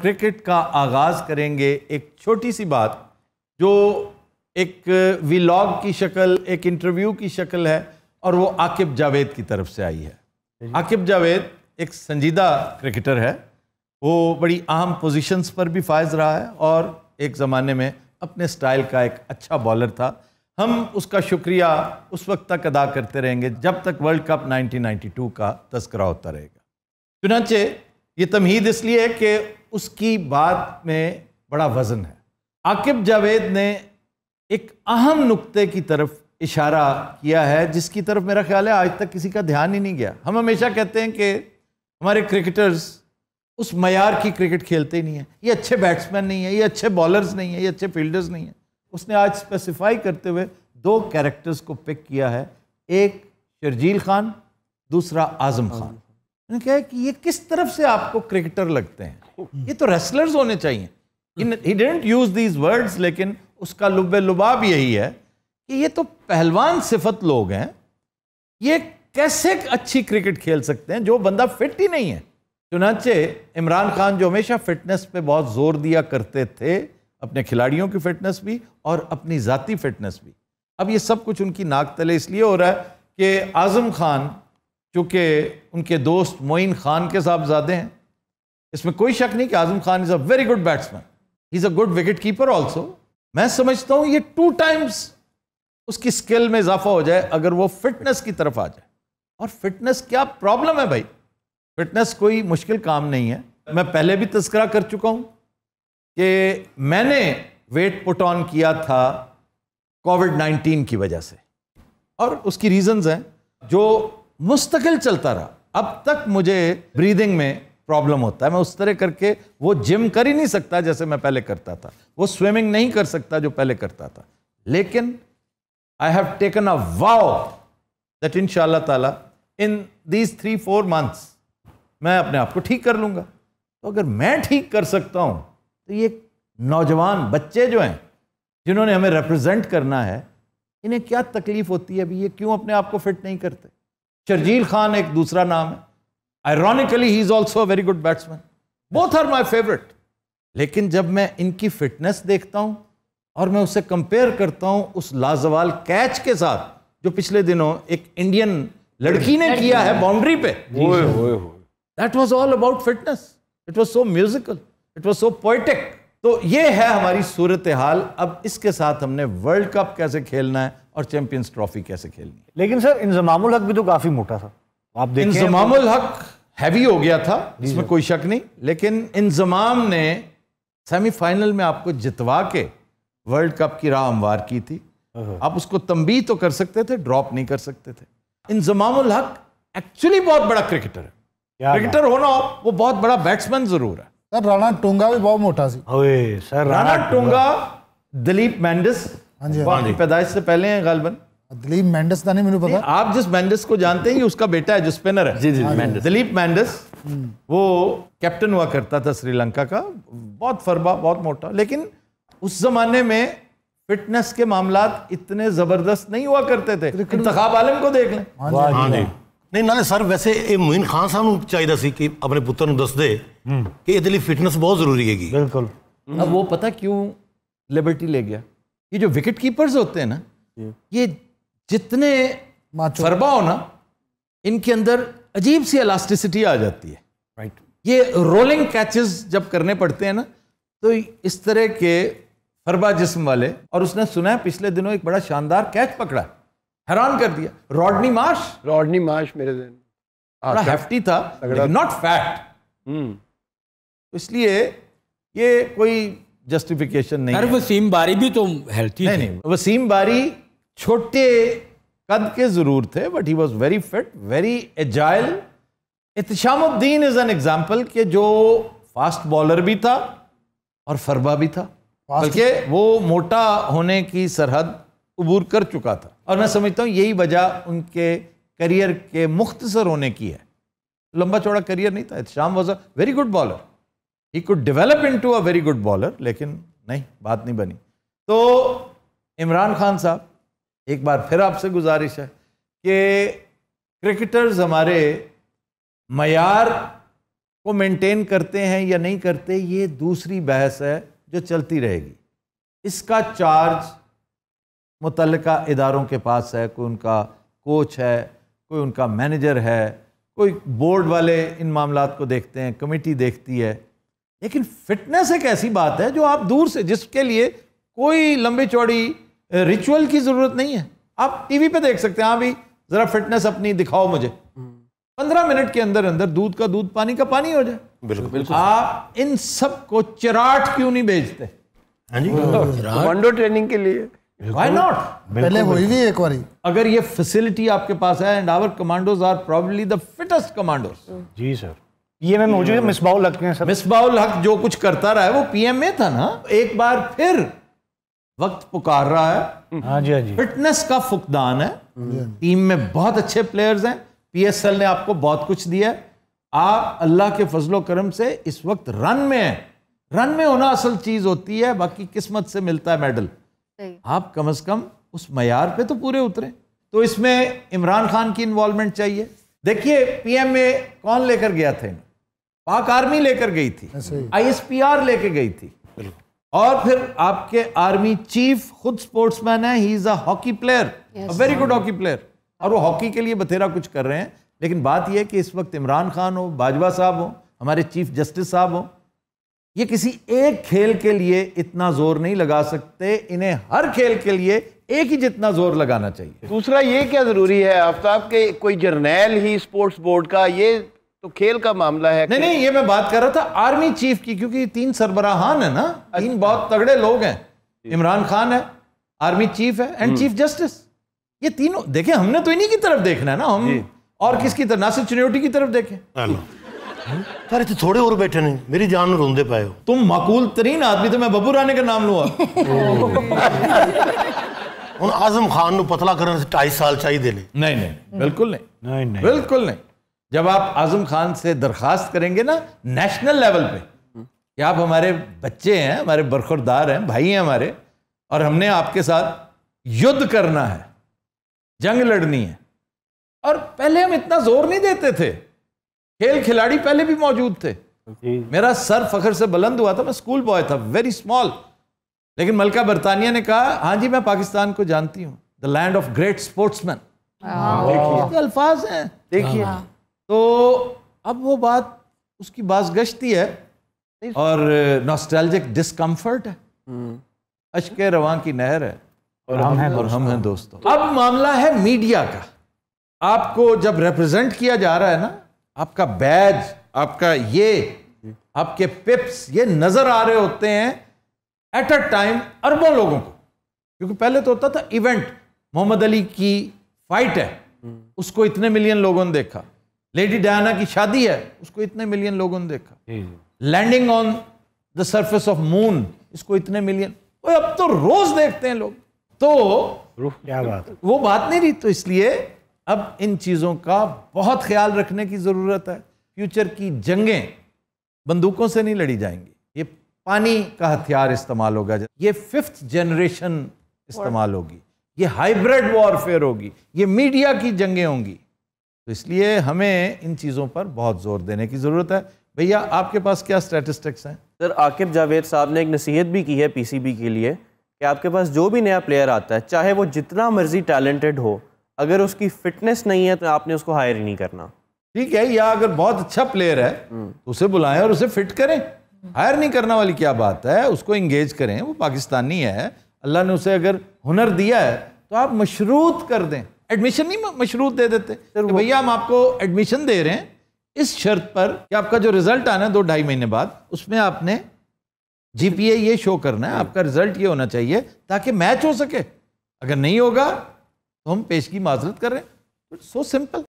Cricket का आगाज़ करेंगे एक छोटी सी बात जो एक व्लॉग की शक्ल एक इंटरव्यू की शक्ल है और वो आकिब जावेद की तरफ से आई है आकिब जावेद एक संजीदा क्रिकेटर है वो बड़ी अहम पोजीशंस पर भी फायज रहा है और एक ज़माने में अपने स्टाइल का एक अच्छा बॉलर था हम उसका शुक्रिया उस वक्त तक अदा करते रहेंगे जब तक वर्ल्ड कप 1992 का तस्करा होता रहेगा चुनाचे ये तमहीद इसलिए कि उसकी बात में बड़ा वजन है आकिब जावेद ने एक अहम नुक्ते की तरफ इशारा किया है जिसकी तरफ मेरा ख्याल है आज तक किसी का ध्यान ही नहीं गया हम हमेशा कहते हैं कि हमारे क्रिकेटर्स उस मैार की क्रिकेट खेलते ही नहीं है ये अच्छे बैट्समैन नहीं है ये अच्छे बॉलर्स नहीं है ये अच्छे फील्डर्स नहीं है उसने आज स्पेसिफाई करते हुए दो कैरेक्टर्स को पिक किया है एक शर्जील खान दूसरा आजम खान कहा कि ये किस तरफ से आपको क्रिकेटर लगते हैं ये तो रेसलर्स होने चाहिए ही डेंट यूज दीज वर्ड्स लेकिन उसका लुब लुबाब यही है कि ये तो पहलवान सिफत लोग हैं ये कैसे अच्छी क्रिकेट खेल सकते हैं जो बंदा फिट ही नहीं है चुनाचे इमरान खान जो हमेशा फिटनेस पे बहुत जोर दिया करते थे अपने खिलाड़ियों की फिटनेस भी और अपनी ज़ाती फिटनेस भी अब ये सब कुछ उनकी नाक तले इसलिए हो रहा है कि आज़म खान चूँकि उनके दोस्त मोइन खान के साहबजादे हैं इसमें कोई शक नहीं कि Azam Khan is a very good batsman he is a good wicket keeper also मैं समझता हूँ ये टू टाइम्स उसकी स्किल में इजाफा हो जाए अगर वो फिटनेस की तरफ आ जाए और फिटनेस क्या प्रॉब्लम है भाई फिटनेस कोई मुश्किल काम नहीं है मैं पहले भी तस्करा कर चुका हूँ कि मैंने वेट पुट ऑन किया था कोविड 19 की वजह से और उसकी रीजंस हैं जो मुस्तकिल चलता रहा अब तक मुझे ब्रीदिंग में प्रॉब्लम होता है मैं उस तरह करके वो जिम कर ही नहीं सकता जैसे मैं पहले करता था वो स्विमिंग नहीं कर सकता जो पहले करता था लेकिन I have taken a vow that in ताला in these three four months मैं अपने आप को ठीक कर लूँगा तो अगर मैं ठीक कर सकता हूँ तो ये नौजवान बच्चे जो हैं जिन्होंने हमें रिप्रेजेंट करना है इन्हें क्या तकलीफ होती है अभी ये क्यों अपने आप को फिट नहीं करते शर्जील खान एक दूसरा नाम है ironically he is also very good batsman both are my favourite लेकिन जब मैं इनकी फिटनेस देखता हूं और मैं उसे कंपेयर करता हूं उस लाजवाल कैच के साथ जो पिछले दिनों एक इंडियन लड़की ने किया है बाउंड्री पे that was all about fitness it was so musical it was so poetic तो ये है हमारी सूरत हाल अब इसके साथ हमने वर्ल्ड कप कैसे खेलना है और चैंपियंस ट्रॉफी कैसे खेलनी है लेकिन सर इंजमामुल हक भी तो काफ़ी मोटा था आप देखें इंजमामुल हक हैवी हो गया था इसमें कोई शक नहीं लेकिन इंजमाम ने सेमीफाइनल में आपको जितवा के वर्ल्ड कप की राह हमवार की थी आप उसको तंबी तो कर सकते थे ड्रॉप नहीं कर सकते थे इंजमामुल हक एक्चुअली बहुत बड़ा क्रिकेटर है क्रिकेटर होना वो बहुत बड़ा बैट्समैन जरूर है સર રાણા ટુંગા ਵੀ ਬਹੁਤ મોટા ਸੀ હવે સર રાણા ટુંગા દિલીપ पैदाइश से पहले हैं गालबन दिलीप मेंडिस था तो नहीं मुझे पता आप जिस मेंडिस को जानते हैं ये उसका बेटा है जो स्पिनर है जी जी हाँ मेंडिस दिलीप मेंडिस हम्म। वो कैप्टन हुआ करता था श्रीलंका का बहुत फरबा बहुत मोटा लेकिन उस जमाने में फिटनेस के मामला इतने जबरदस्त नहीं हुआ करते थे इंतखाब आलम को देख लें हाँ हाँ नहीं ਨਾਲੇ ਸਰ ਵੈਸੇ ਇਹ ਮੁਇਨ खान साहब ਨੂੰ ਚਾਹੀਦਾ ਸੀ ਕਿ ਆਪਣੇ ਪੁੱਤਰ ਨੂੰ ਦੱਸ ਦੇ ਕਿ ਇਹਦੇ ਲਈ ਫਿਟਨੈਸ ਬਹੁਤ ਜ਼ਰੂਰੀ ਹੈਗੀ ਬਿਲਕੁਲ अब वो पता क्यों लिबर्टी ले गया ये जो विकेट कीपर्स होते हैं ना ये जितने फरबा हो ना इनके अंदर अजीब सी इलास्टिसिटी आ जाती है राइट ये रोलिंग कैचेस जब करने पड़ते हैं ना तो इस तरह के फरबा जिस्म वाले और उसने सुना है पिछले दिनों एक बड़ा शानदार कैच पकड़ा है हैरान कर दिया रॉडनी मार्श रॉडनी मार्श मेरे दिन हेफ्टी हाँ, था नॉट फैट हम्म। तो इसलिए ये कोई जस्टिफिकेशन नहीं अरे वसीम बारी भी तो हेल्थी नहीं नहीं वसीम बारी छोटे कद के जरूर थे but he was very fit very agile Ehteshamuddin is an example के जो फास्ट बॉलर भी था और फरबा भी था बल्कि वो मोटा होने की सरहद उबूर कर चुका था और मैं समझता हूँ यही वजह उनके करियर के मुख्तसर होने की है लंबा चौड़ा करियर नहीं था शाम was a very good bowler he could develop into a very good bowler लेकिन नहीं बात नहीं बनी तो इमरान खान साहब एक बार फिर आपसे गुजारिश है कि क्रिकेटर्स हमारे मैार को मेंटेन करते हैं या नहीं करते ये दूसरी बहस है जो चलती रहेगी इसका चार्ज मुतल इदारों के पास है कोई उनका कोच है कोई उनका मैनेजर है कोई बोर्ड वाले इन मामला को देखते हैं कमेटी देखती है लेकिन फिटनेस एक ऐसी बात है जो आप दूर से जिसके लिए कोई लंबी चौड़ी रिचुअल की ज़रूरत नहीं है आप टीवी पे देख सकते हैं हाँ भी ज़रा फिटनेस अपनी दिखाओ मुझे हम्म। पंद्रह मिनट के अंदर अंदर दूध का दूध पानी का पानी हो जाए बिल्कुल बिल्कुल आप इन सब को चिराट क्यों नहीं भेजते हाँ जी हाँ। ट्रेनिंग के लिए पहले हुई भी एक अगर ये फैसिलिटी आपके पास है and our commandos are probably the fittest commandos जी सर ये मिसबाउल हक सर मिसबाउल हक जो कुछ करता रहा है वो पीएम में था ना एक बार फिर वक्त पुकार रहा है हम्म। हाँ जी हाँ जी फिटनेस का फुकदान है टीम में बहुत अच्छे प्लेयर्स हैं पीएसएल ने आपको बहुत कुछ दिया है आप अल्लाह के फजलो करम से इस वक्त रन में है रन में होना असल चीज होती है बाकी किस्मत से मिलता है मेडल आप कम से कम उस मैार पे तो पूरे उतरे तो इसमें इमरान खान की इन्वॉल्वमेंट चाहिए देखिए पीएमए कौन लेकर गया था पाक आर्मी लेकर गई थी आईएसपीआर हाँ, लेके गई थी और फिर आपके आर्मी चीफ खुद स्पोर्ट्समैन है he is a hockey player a very good hockey player और वो हॉकी के लिए बथेरा कुछ कर रहे हैं लेकिन बात यह कि इस वक्त इमरान खान हो बाजवा साहब हो हमारे चीफ जस्टिस साहब हो ये किसी एक खेल के लिए इतना जोर नहीं लगा सकते इन्हें हर खेल के लिए एक ही जितना जोर लगाना चाहिए दूसरा ये क्या ज़रूरी है आफ्ताब के कोई जर्नैल ही स्पोर्ट्स बोर्ड का ये तो खेल का मामला है नहीं नहीं ये मैं बात कर रहा था आर्मी चीफ की क्योंकि तीन सरबराहान है ना तीन अच्छा। बहुत तगड़े लोग हैं इमरान खान है आर्मी चीफ है एंड चीफ जस्टिस ये तीनों देखें हमने तो इन्हीं की तरफ देखना है ना हम और किसकी तरफ नासिर चुनौटी की तरफ देखें सर इतने थोड़े और बैठे नहीं मेरी जान में रोंदे पाए हो तुम मकूल तरीन आदमी तो मैं बबू राणे का नाम लूंगा उन आजम खान को पतला करने से ढाई साल चाहिए नहीं नहीं बिल्कुल नहीं नहीं नहीं बिल्कुल नहीं जब आप आजम खान से दरखास्त करेंगे ना नेशनल लेवल पे कि आप हमारे बच्चे हैं हमारे बरखरदार हैं भाई हैं हमारे और हमने आपके साथ युद्ध करना है जंग लड़नी है और पहले हम इतना जोर नहीं देते थे खेल खिलाड़ी पहले भी मौजूद थे मेरा सर फखर से बुलंद हुआ था मैं स्कूल बॉय था वेरी स्मॉल लेकिन मलका बरतानिया ने कहा हाँ जी मैं पाकिस्तान को जानती हूँ the land of great sportsman देखिए अल्फाज हैं देखिए हाँ। तो अब वो बात उसकी बाज गश्ती है और नॉस्टैल्जिक डिस्कम्फर्ट है हम्म। अशक रवान की नहर है और हम हैं और हम हैं दोस्तों अब मामला है मीडिया का आपको जब रिप्रेजेंट किया जा रहा है ना आपका बैज आपका ये आपके पिप्स ये नजर आ रहे होते हैं एट अ टाइम अरबों लोगों को क्योंकि पहले तो होता था इवेंट मोहम्मद अली की फाइट है उसको इतने मिलियन लोगों ने देखा लेडी डायना की शादी है उसको इतने मिलियन लोगों ने देखा landing on the surface of moon इसको इतने मिलियन अब तो रोज देखते हैं लोग तो क्या बात वो बात नहीं रही तो इसलिए अब इन चीज़ों का बहुत ख्याल रखने की ज़रूरत है फ्यूचर की जंगें बंदूकों से नहीं लड़ी जाएंगी ये पानी का हथियार इस्तेमाल होगा ये फिफ्थ जनरेशन इस्तेमाल होगी ये हाइब्रिड वॉरफेयर होगी ये मीडिया की जंगें होंगी तो इसलिए हमें इन चीज़ों पर बहुत जोर देने की ज़रूरत है भैया आपके पास क्या स्टैटिस्टिक्स हैं सर आकिब जावेद साहब ने एक नसीहत भी की है पीसीबी के लिए कि आपके पास जो भी नया प्लेयर आता है चाहे वो जितना मर्जी टैलेंटेड हो अगर उसकी फिटनेस नहीं है तो आपने उसको हायर नहीं करना ठीक है या अगर बहुत अच्छा प्लेयर है हम्म। तो उसे बुलाएं और उसे फिट करें हायर नहीं करना वाली क्या बात है उसको इंगेज करें वो पाकिस्तानी है अल्लाह ने उसे अगर हुनर दिया है तो आप मशरूत कर दें एडमिशन नहीं मशरूत दे देते भैया हम आपको एडमिशन दे रहे हैं इस शर्त पर कि आपका जो रिजल्ट आना है दो ढाई महीने बाद उसमें आपने जीपीए ये शो करना है हम्म। आपका रिजल्ट ये होना चाहिए ताकि मैच हो सके अगर नहीं होगा तो हम पेशगी माजरत कर रहे हैं इट्स सो सिंपल